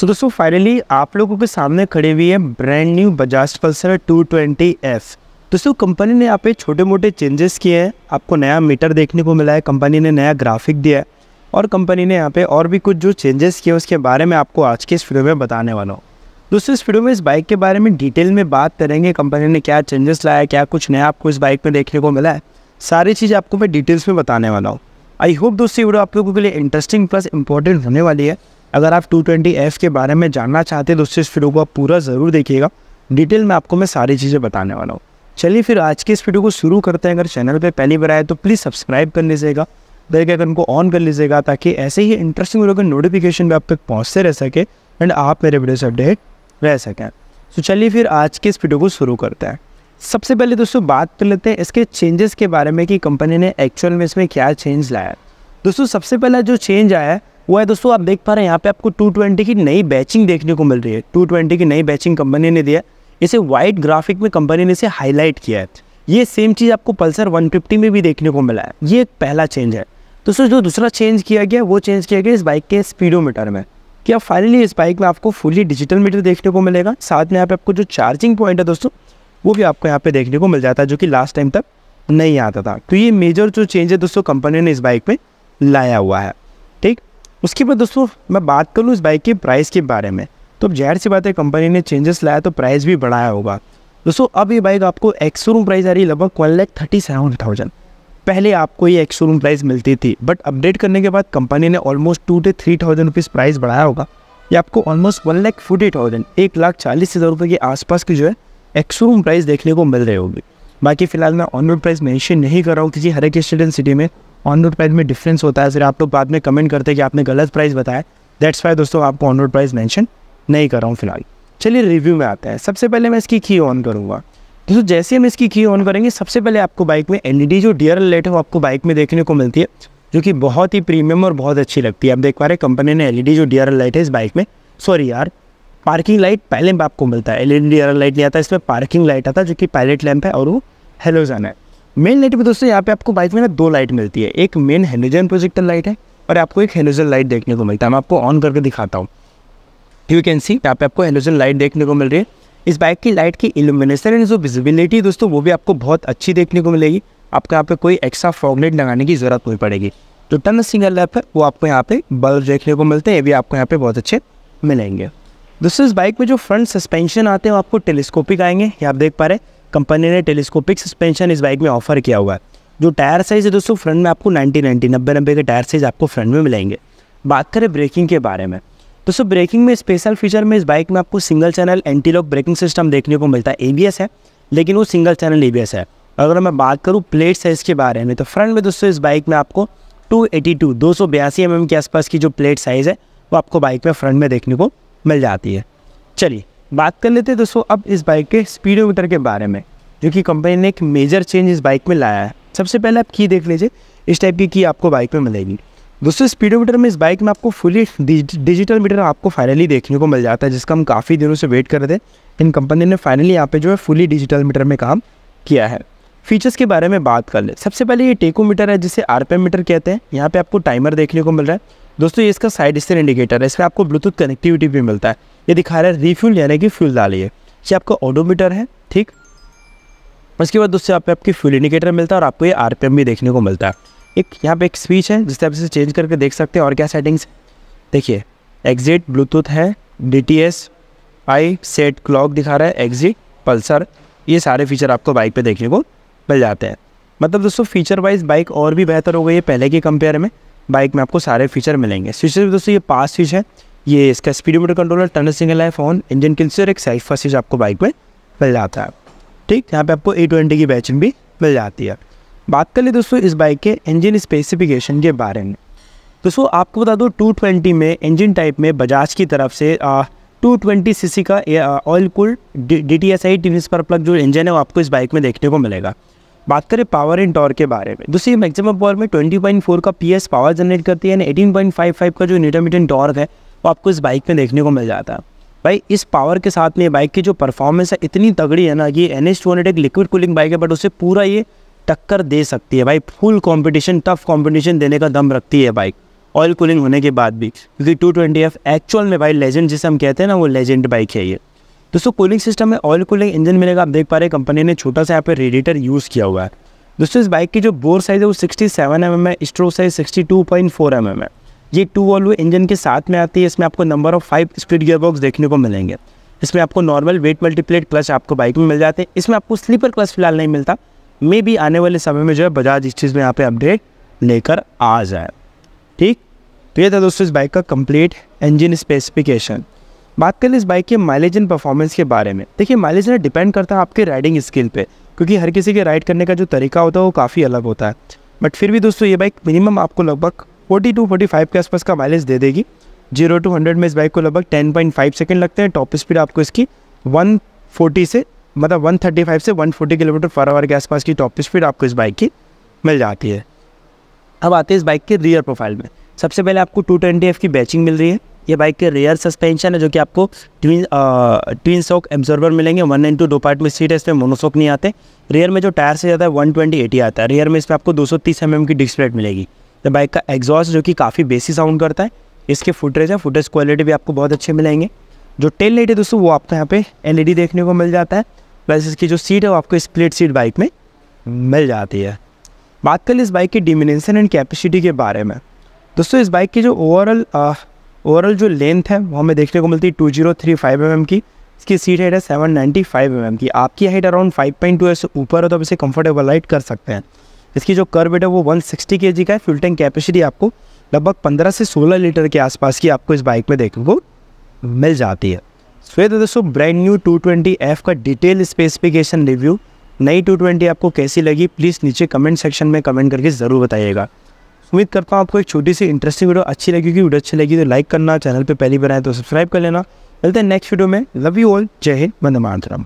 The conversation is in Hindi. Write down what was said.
सो दोस्तों फाइनली आप लोगों के सामने खड़ी हुई है brand new Bajaj Pulsar 220F दोस्तों कंपनी ने यहाँ पे छोटे मोटे चेंजेस किए हैं आपको नया मीटर देखने को मिला है कंपनी ने नया ग्राफिक दिया है और कंपनी ने यहाँ पे और भी कुछ जो चेंजेस किए उसके बारे में आपको आज के इस वीडियो में बताने वाला हूँ दोस्तों इस वीडियो में इस बाइक के बारे में डिटेल में बात करेंगे कंपनी ने क्या चेंजेस लाया क्या कुछ नया आपको इस बाइक में देखने को मिला है सारी चीज़ आपको मैं डिटेल्स में बताने वाला हूँ आई होप दोस्तों वीडियो आप लोगों के लिए इंटरेस्टिंग प्लस इंपॉर्टेंट होने वाली है अगर आप एफ के बारे में जानना चाहते हैं तो उससे इस वीडियो को आप पूरा ज़रूर देखिएगा डिटेल में आपको मैं सारी चीज़ें बताने वाला हूँ चलिए फिर आज की इस वीडियो को शुरू करते हैं अगर चैनल पर पहली बार आए तो प्लीज़ सब्सक्राइब कर लीजिएगा बेल आइकन को ऑन कर लीजिएगा ताकि ऐसे ही इंटरेस्टिंग वीडियो के नोटिफिकेशन भी आप तक पहुँचते रह सके एंड आप मेरे वीडियो से अपडेट रह सकें तो चलिए फिर आज के इस वीडियो को शुरू करते हैं सबसे पहले दोस्तों बात कर लेते हैं इसके चेंजेस के बारे में कि कंपनी ने एक्चुअल में इसमें क्या चेंज लाया दोस्तों सबसे पहला जो चेंज आया है वो है दोस्तों आप देख पा रहे हैं यहाँ पे आपको 220 की नई बैचिंग देखने को मिल रही है 220 की नई बैचिंग कंपनी ने दिया इसे वाइट ग्राफिक में कंपनी ने इसे हाईलाइट किया है ये सेम चीज़ आपको पल्सर 150 में भी देखने को मिला है ये एक पहला चेंज है दोस्तों जो दूसरा चेंज किया गया वो चेंज किया गया इस बाइक के स्पीडोमीटर में क्या फाइनली इस बाइक में आपको फुली डिजिटल मीटर देखने को मिलेगा साथ में यहाँ पे आपको जो चार्जिंग पॉइंट है दोस्तों वो भी आपको यहाँ पे देखने को मिल जाता है जो कि लास्ट टाइम तक नहीं आता था तो ये मेजर जो चेंज है दोस्तों कंपनी ने इस बाइक में लाया हुआ है ठीक उसके बाद दोस्तों मैं बात कर लूँ इस बाइक के प्राइस के बारे में तो अब जहर सी बात है कंपनी ने चेंजेस लाया तो प्राइस भी बढ़ाया होगा दोस्तों अब ये बाइक आपको एक्स शोरूम प्राइस आ रही है लगभग one lakh thirty seven thousand पहले आपको ये एक्स शोरूम प्राइस मिलती थी बट अपडेट करने के बाद कंपनी ने almost two two three thousand rupees price बढ़ाया होगा ये आपको almost one lakh forty thousand एक लाख चालीस हज़ार रुपये के आसपास की जो है एक्स शोरूम प्राइस देखने को मिल रही होगी बाकी फिलहाल मैं ऑन रोड प्राइस मैंशन नहीं कर रहा हूँ किसी हर एक स्टेट सिटी में ऑन रोड प्राइस में डिफरेंस होता है फिर आप लोग बाद में कमेंट करते हैं कि आपने गलत प्राइस बताया दैट्स वाई दोस्तों आपको ऑन रोड प्राइस मैंशन नहीं कर रहा हूँ फिलहाल चलिए रिव्यू में आता है सबसे पहले मैं इसकी की ऑन करूँगा दोस्तों जैसे हम इसकी की ऑन करेंगे सबसे पहले आपको बाइक में एल e जो डियर लाइट है वो आपको बाइक में देखने को मिलती है जो कि बहुत ही प्रीमियम और बहुत अच्छी लगती है आप देख पा रहे कंपनी ने एल e जो डी लाइट है इस बाइक में सॉरी यार पार्किंग लाइट पहले आपको मिलता है एल ई लाइट नहीं आता इसमें पार्किंग लाइट आता जो कि पायलट लैम्प है और वो हेलोजन है मेन लाइट में दोस्तों यहाँ पे आपको बाइक में ना दो लाइट मिलती है एक मेन हेलोजन प्रोजेक्टर लाइट है और आपको एक हेलोजन लाइट देखने को मिलता है मैं आपको ऑन करके दिखाता हूँ यू कैन सी यहाँ पे आपको हेलोजन लाइट देखने को मिल रही है इस बाइक की लाइट की इल्यूमिनेशन एंड जो विजिबिलिटी दोस्तों वो भी आपको बहुत अच्छी देखने को मिलेगी आपको यहाँ पे कोई एक्स्ट्रा फॉगलेट लगाने की ज़रूरत नहीं पड़ेगी जो टन सिंगल लैप है वो आपको यहाँ पे बल्ब देखने को मिलते हैं ये भी आपको यहाँ पे बहुत अच्छे मिलेंगे दोस्तों इस बाइक में जो फ्रंट सस्पेंशन आते हैं वो आपको टेलीस्कोपिक आएंगे ये आप देख पा रहे हैं कंपनी ने टेलीस्कोपिक सस्पेंशन इस बाइक में ऑफर किया हुआ है जो टायर साइज़ है दोस्तों फ्रंट में आपको नाइन्टी नाइन्टी नब्बे नब्बे के टायर साइज़ आपको फ्रंट में मिलेंगे बात करें ब्रेकिंग के बारे में दोस्तों ब्रेकिंग में स्पेशल फीचर में इस बाइक में आपको single channel antilock braking system देखने को मिलता है ए है लेकिन वो सिंगल चैनल ए है अगर मैं बात करूँ प्लेट साइज़ के बारे में तो फ्रंट में दोस्तों इस बाइक में आपको टू एटी टू दो सौ बयासी एम एम के आसपास की जो प्लेट साइज़ है वो आपको बाइक में फ्रंट में देखने को मिल जाती है चलिए बात कर लेते हैं दोस्तों अब इस बाइक के स्पीडोमीटर के बारे में जो कि कंपनी ने एक मेजर चेंज इस बाइक में लाया है सबसे पहले आप की देख लीजिए इस टाइप की की आपको बाइक में मिलेगी दोस्तों स्पीडोमीटर में इस बाइक में आपको फुली डिजिटल मीटर आपको फाइनली देखने को मिल जाता है जिसका हम काफ़ी दिनों से वेट कर रहे थे इन कंपनी ने फाइनली यहाँ पे जो है फुली डिजिटल मीटर में काम किया है फीचर्स के बारे में बात कर ले सबसे पहले ये टेको मीटर है जिसे आर मीटर कहते हैं यहाँ पे आपको टाइमर देखने को मिल रहा है दोस्तों ये इसका साइड स्टेन इंडिकेटर है इसमें आपको ब्लूटूथ कनेक्टिविटी भी मिलता है ये दिखा रहा है रीफ्यूल यानी कि फ्यूल डालिए ये आपका ऑडोमीटर है ठीक उसके बाद दोस्तों यहाँ पे आपकी फ्यूल इंडिकेटर मिलता है और आपको ये आर भी देखने को मिलता है एक यहाँ पे एक स्विच है जिससे आप इसे चेंज करके देख सकते हैं और क्या सेटिंग्स देखिए एग्जिट ब्लूटूथ है D T S I set clock दिखा रहा है एग्जिट पल्सर ये सारे फीचर आपको बाइक पे देखने को मिल जाते हैं मतलब दोस्तों फीचर वाइज बाइक और भी बेहतर हो गई है पहले के कंपेयर में बाइक में आपको सारे फीचर मिलेंगे स्विचेज दोस्तों ये पास स्विच है ये इसका स्पीडोमीटर कंट्रोलर टर्न सिंगल है फोन इंजन किल्स और एक सेल्फ स्विच आपको बाइक में मिल जाता है ठीक यहाँ पे आपको ए ट्वेंटी की बैचिंग भी मिल जाती है बात कर ले दोस्तों इस बाइक के इंजन स्पेसिफिकेशन के बारे में दोस्तों आपको बता दो टू ट्वेंटी में इंजन टाइप में बजाज की तरफ से टू ट्वेंटी सी का oil cooled D T S I T पर प्लग जो इंजन है वो आपको इस बाइक में देखने को मिलेगा बात करें पावर एंड टॉर्क के बारे में दूसरी मैक्सिमम पावर में 20.4 का पीएस पावर जनरेट करती है फाइव 18.55 का जो इंटरमीडियन टॉर्क है वो आपको इस बाइक में देखने को मिल जाता है भाई इस पावर के साथ में बाइक की जो परफॉर्मेंस है इतनी तगड़ी है ना कि एन एच एक लिक्विड कूलिंग बाइक है बट उसे पूरा ये टक्कर दे सकती है भाई फुल कॉम्पिटिशन टफ कॉम्पिटिशन देने का दम रखती है बाइक ऑयल कूलिंग होने के बाद भी क्योंकि टू ट्वेंटी एफ एक्चुअल में भाई लेजेंड जिसे हम कहते हैं ना वो लेजेंड बाइक है ये दोस्तों कूलिंग सिस्टम में ऑयल कूलिंग इंजन मिलेगा आप देख पा रहे हैं कंपनी ने छोटा सा यहाँ पर रेडिएटर यूज़ किया हुआ है दोस्तों इस बाइक की जो बोर साइज़ है वो 67 सेवन mm है स्ट्रोक साइज 62.4 mm है ये टू वॉल्व इंजन के साथ में आती है इसमें आपको number of five speed gear box देखने को मिलेंगे इसमें आपको नॉर्मल वेट मल्टीप्लेट क्लच आपको बाइक में मिल जाते हैं इसमें आपको स्लीपर क्लच फिलहाल नहीं मिलता मे बी आने वाले समय में जो है बजाज इस चीज़ में यहाँ पे अपडेट लेकर आ जाए ठीक तो ये था दोस्तों इस बाइक का कंप्लीट इंजन स्पेसिफिकेशन बात ले इस बाइक के माइलेज एंड परफॉर्मेंस के बारे में देखिए माइलेज ना डिपेंड करता है आपके राइडिंग स्किल पे क्योंकि हर किसी के राइड करने का जो तरीका होता है वो काफ़ी अलग होता है बट फिर भी दोस्तों ये बाइक मिनिमम आपको लगभग फोर्टी टू फोर्टी फाइव के आसपास का माइलेज दे देगी जीरो टू हंड्रेड में इस बाइक को लगभग टेन पॉइंट फाइव सेकेंड लगते हैं टॉप स्पीड आपको इसकी वन फोर्टी से मतलब वन थर्टी फाइव से one forty kilometre per hour के आसपास की टॉप स्पीड आपको इस बाइक की मिल जाती है अब आते हैं इस बाइक के रियर प्रोफाइल में सबसे पहले आपको टू ट्वेंटी एफ की बैचिंग मिल रही है ये बाइक के रेयर सस्पेंशन है जो कि आपको ट्विन ट्विन सॉक एब्जॉर्बर मिलेंगे वन इन टू दो पार्ट में सीट है इसमें मोनोसॉक नहीं आते रेयर में जो टायर से ज़्यादा है वन ट्वेंटी एटी आता है रेयर में इसमें आपको दो सौ तीस एम एम की डिस्क मिलेगी तो बाइक का एग्जॉस्ट जो कि काफ़ी बेसी साउंड करता है इसके फुटेज है फुटेज क्वालिटी भी आपको बहुत अच्छे मिलेंगे जो टेल लाइट है दोस्तों वो आपको यहाँ पे डी e देखने को मिल जाता है प्लस इसकी जो सीट है वो आपको स्प्लिट सीट बाइक में मिल जाती है बात कर ली इस बाइक की डिमिनेशन एंड कैपेसिटी के बारे में दोस्तों इस बाइक की जो ओवरऑल ओवरऑल जो लेंथ है वो हमें देखने को मिलती है two zero three five M M की इसकी सीट हाइट है seven ninety five M M की आपकी height around five point two एस ऊपर हो तो आप इसे कंफर्टेबल राइड कर सकते हैं इसकी जो कर वेट है वो वन सिक्सटी के जी का है फ्यूल टैंक कैपेसिटी आपको लगभग पंद्रह से सोलह लीटर के आसपास की आपको इस बाइक में देखने को मिल जाती है सो तो दोस्तों brand new two twenty F का डिटेल स्पेसिफिकेशन रिव्यू नई टू ट्वेंटी आपको कैसी लगी प्लीज़ नीचे कमेंट सेक्शन में कमेंट करके ज़रूर बताइएगा उम्मीद करता हूँ आपको एक छोटी सी इंटरेस्टिंग वीडियो अच्छी लगी वीडियो अच्छी लगी तो लाइक करना चैनल पर पहली बनाए तो सब्सक्राइब कर लेना मिलते हैं नेक्स्ट वीडियो में लव यू ऑल जय हिंद वंदे मातरम